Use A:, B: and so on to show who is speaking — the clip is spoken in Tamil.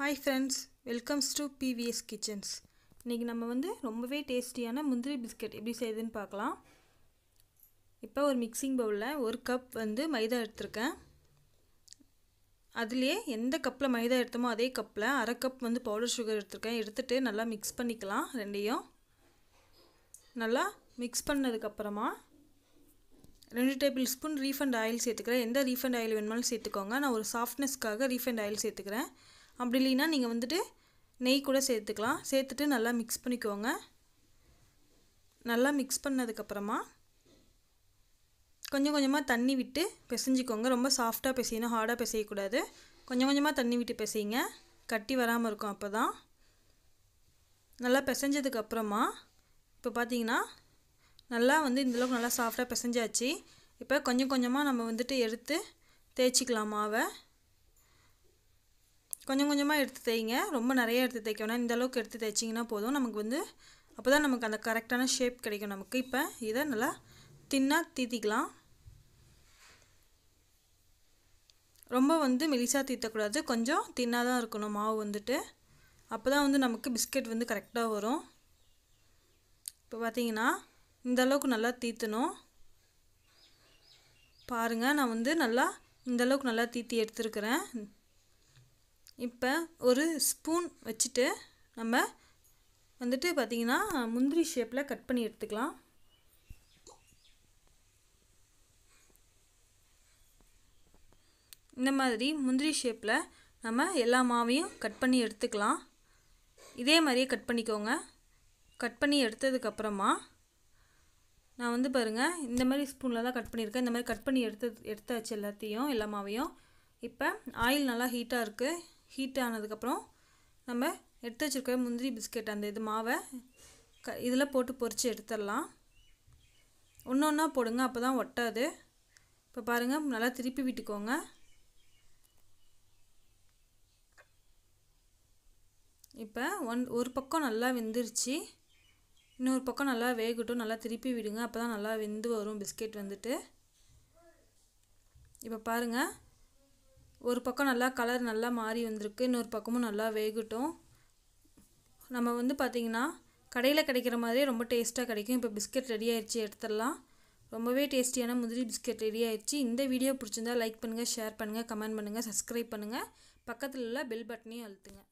A: hi friends welcomes to PVS kitchens இன்றைக்கி நம்ம வந்து ரொம்பவே டேஸ்டியான முந்திரி பிஸ்கட் எப்படி செய்யுதுன்னு பார்க்கலாம் இப்போ ஒரு மிக்சிங் பவுலில் ஒரு கப் வந்து மைதா எடுத்திருக்கேன் அதுலேயே எந்த கப்பில் மைதா எடுத்தோமோ அதே கப்பில் அரை கப் வந்து பவுடர் சுகர் எடுத்திருக்கேன் எடுத்துகிட்டு நல்லா மிக்ஸ் பண்ணிக்கலாம் ரெண்டையும் நல்லா மிக்ஸ் பண்ணதுக்கப்புறமா ரெண்டு டேபிள் ஸ்பூன் ரீஃபண்ட் ஆயில் சேர்த்துக்கிறேன் எந்த ரீஃபண்ட் ஆயில் வேணுமாலும் சேர்த்துக்கோங்க நான் ஒரு சாஃப்ட்னஸ்க்காக ரீஃபண்ட் ஆயில் சேர்த்துக்கிறேன் அப்படி இல்லைன்னா நீங்கள் வந்துட்டு நெய் கூட சேர்த்துக்கலாம் சேர்த்துட்டு நல்லா மிக்ஸ் பண்ணிக்கோங்க நல்லா மிக்ஸ் பண்ணதுக்கப்புறமா கொஞ்சம் கொஞ்சமாக தண்ணி விட்டு பிசைஞ்சிக்கோங்க ரொம்ப சாஃப்டாக பிசையணும் ஹார்டாக பிசையக்கூடாது கொஞ்சம் கொஞ்சமாக தண்ணி விட்டு பிசைங்க கட்டி வராமல் இருக்கும் அப்போ தான் நல்லா பிசைஞ்சதுக்கப்புறமா இப்போ பார்த்தீங்கன்னா நல்லா வந்து இந்தளவுக்கு நல்லா சாஃப்டாக பிசைஞ்சாச்சு இப்போ கொஞ்சம் கொஞ்சமாக நம்ம வந்துட்டு எடுத்து தேய்ச்சிக்கலாம் மாவை கொஞ்சம் கொஞ்சமாக எடுத்து தைங்க ரொம்ப நிறைய எடுத்து தைக்க வேணாம் இந்தளவுக்கு எடுத்து தைச்சிங்கன்னா போதும் நமக்கு வந்து அப்போ தான் நமக்கு அந்த கரெக்டான ஷேப் கிடைக்கும் நமக்கு இப்போ இதை நல்லா தின்னாக தீத்திக்கலாம் ரொம்ப வந்து மெலிசாக தீத்தக்கூடாது கொஞ்சம் தின்னாக தான் இருக்கணும் மாவு வந்துட்டு அப்போ தான் வந்து நமக்கு பிஸ்கெட் வந்து கரெக்டாக வரும் இப்போ பார்த்தீங்கன்னா இந்தளவுக்கு நல்லா தீத்தணும் பாருங்கள் நான் வந்து நல்லா இந்தளவுக்கு நல்லா தீத்தி எடுத்துருக்கிறேன் இப்போ ஒரு ஸ்பூன் வச்சுட்டு நம்ம வந்துட்டு பார்த்திங்கன்னா முந்திரி ஷேப்பில் கட் பண்ணி எடுத்துக்கலாம் இந்த மாதிரி முந்திரி ஷேப்பில் நம்ம எல்லா மாவையும் கட் பண்ணி எடுத்துக்கலாம் இதே மாதிரியே கட் பண்ணிக்கோங்க கட் பண்ணி எடுத்ததுக்கப்புறமா நான் வந்து பாருங்கள் இந்த மாதிரி ஸ்பூனில் தான் கட் பண்ணியிருக்கேன் இந்த மாதிரி கட் பண்ணி எடுத்து எடுத்தாச்சு எல்லாத்தையும் எல்லா மாவையும் இப்போ ஆயில் நல்லா ஹீட்டாக இருக்குது ஹீட் ஆனதுக்கப்புறம் நம்ம எடுத்து வச்சுருக்க முந்திரி பிஸ்கெட் அந்த இது மாவை க இதில் போட்டு பொறிச்சு எடுத்துடலாம் ஒன்று ஒன்றா போடுங்க அப்போ தான் ஒட்டாது இப்போ பாருங்கள் நல்லா திருப்பி விட்டுக்கோங்க இப்போ ஒன் ஒரு பக்கம் நல்லா வெந்துருச்சு இன்னொரு பக்கம் நல்லா வேகட்டும் நல்லா திருப்பி விடுங்க அப்போ தான் நல்லா வெந்து வரும் பிஸ்கெட் வந்துட்டு இப்போ பாருங்கள் ஒரு பக்கம் நல்லா கலர் நல்லா மாறி வந்திருக்கு இன்னொரு பக்கமும் நல்லா வேகட்டும் நம்ம வந்து பார்த்திங்கன்னா கடையில் கிடைக்கிற மாதிரி ரொம்ப டேஸ்ட்டாக கிடைக்கும் இப்போ பிஸ்கெட் ரெடி ஆயிடுச்சு எடுத்துடலாம் ரொம்பவே டேஸ்டியான முதிரி பிஸ்கெட் ரெடி ஆயிடுச்சு இந்த வீடியோ பிடிச்சிருந்தா லைக் பண்ணுங்கள் ஷேர் பண்ணுங்கள் கமெண்ட் பண்ணுங்கள் சப்ஸ்கிரைப் பண்ணுங்கள் பக்கத்தில் உள்ள பெல் பட்டனையும் அழுத்துங்க